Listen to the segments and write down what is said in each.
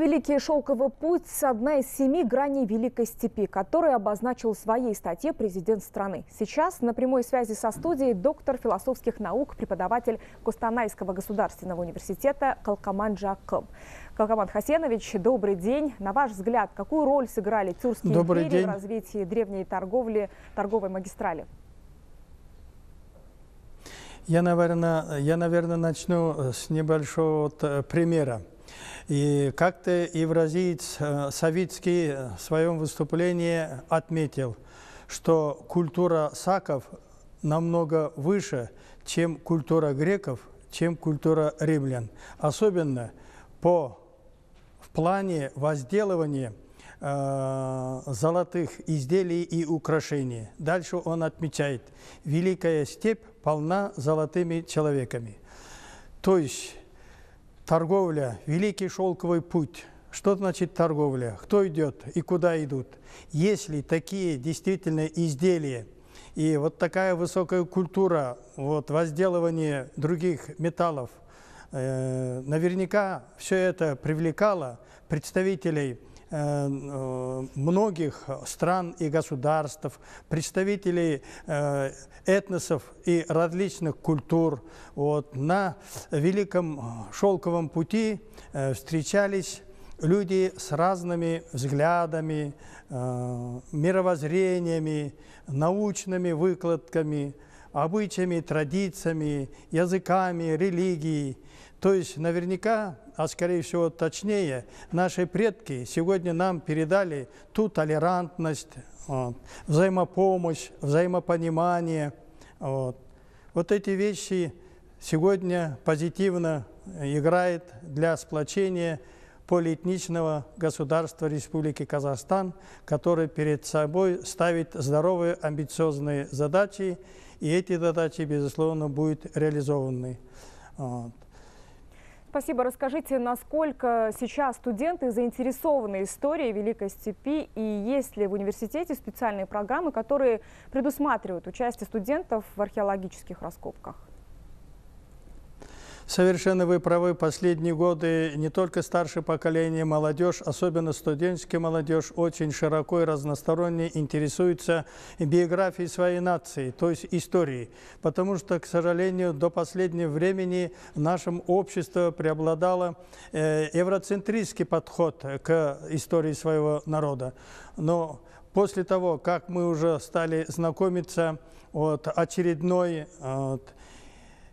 Великий шелковый путь – одна из семи граней Великой Степи, которую обозначил в своей статье президент страны. Сейчас на прямой связи со студией доктор философских наук, преподаватель Костанайского государственного университета Калкаман Джаком. Калкаман Хасенович, добрый день. На ваш взгляд, какую роль сыграли тюркские добрый империи день. в развитии древней торговли, торговой магистрали? Я, наверное, я, наверное начну с небольшого вот э, примера. И как-то евразиец э, Савицкий в своем выступлении отметил, что культура саков намного выше, чем культура греков, чем культура римлян. Особенно по, в плане возделывания э, золотых изделий и украшений. Дальше он отмечает, великая степь полна золотыми человеками. То есть Торговля, Великий Шелковый путь. Что значит торговля? Кто идет и куда идут? Если такие действительно изделия и вот такая высокая культура вот, возделывания других металлов, э, наверняка все это привлекало представителей Э, э, многих стран и государств, представителей э, этносов и различных культур вот, на Великом Шелковом пути встречались люди с разными взглядами, мировоззрениями, научными выкладками, обычаями, традициями, языками, религией – то есть наверняка, а скорее всего точнее, наши предки сегодня нам передали ту толерантность, вот, а, взаимопомощь, взаимопонимание. А, вот. вот эти вещи сегодня позитивно играет для сплочения полиэтничного государства Республики Казахстан, который перед собой ставит здоровые амбициозные задачи, и эти задачи, безусловно, будут реализованы. Вот. Спасибо. Расскажите, насколько сейчас студенты заинтересованы историей Великой Степи и есть ли в университете специальные программы, которые предусматривают участие студентов в археологических раскопках? Совершенно вы правы, последние годы не только старшее поколение, молодежь, особенно студенческая молодежь, очень широко и разносторонне интересуется биографией своей нации, то есть историей. Потому что, к сожалению, до последнего времени в нашем обществе преобладало э, евроцентрический подход к истории своего народа. Но после того, как мы уже стали знакомиться от очередной... Э, от,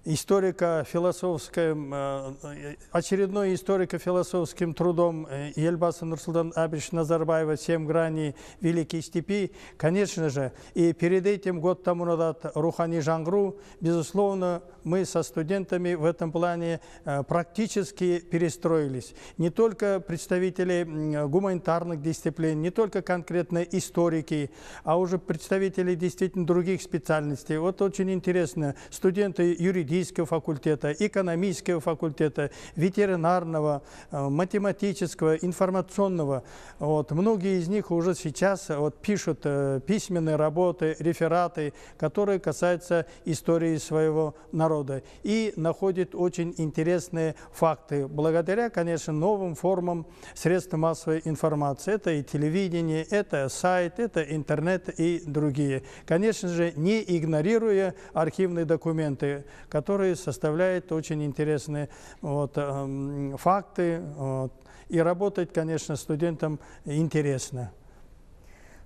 историко-философским, э, э, очередной историко-философским трудом э, Ельбаса Нурсултан Абиш Назарбаева «Семь граней Великой степи», конечно же, и перед этим год тому назад Рухани Жангру, безусловно, мы со студентами в этом плане практически перестроились. Не только представители гуманитарных дисциплин, не только конкретно историки, а уже представители действительно других специальностей. Вот очень интересно, студенты юридических, юридического факультета, экономического факультета, ветеринарного, э, математического, информационного. Вот. Многие из них уже сейчас э, вот, пишут э, письменные работы, рефераты, которые касаются истории своего народа и находят очень интересные факты, благодаря, конечно, новым формам средств массовой информации. Это и телевидение, это сайт, это интернет и другие. Конечно же, не игнорируя архивные документы, которые которые составляют очень интересные вот, эм, факты. Вот. И работать, конечно, студентам интересно.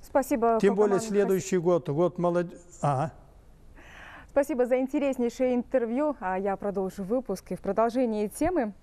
Спасибо. Тем более следующий год, год молод... Ага. Спасибо за интереснейшее интервью. А я продолжу выпуск. И в продолжении темы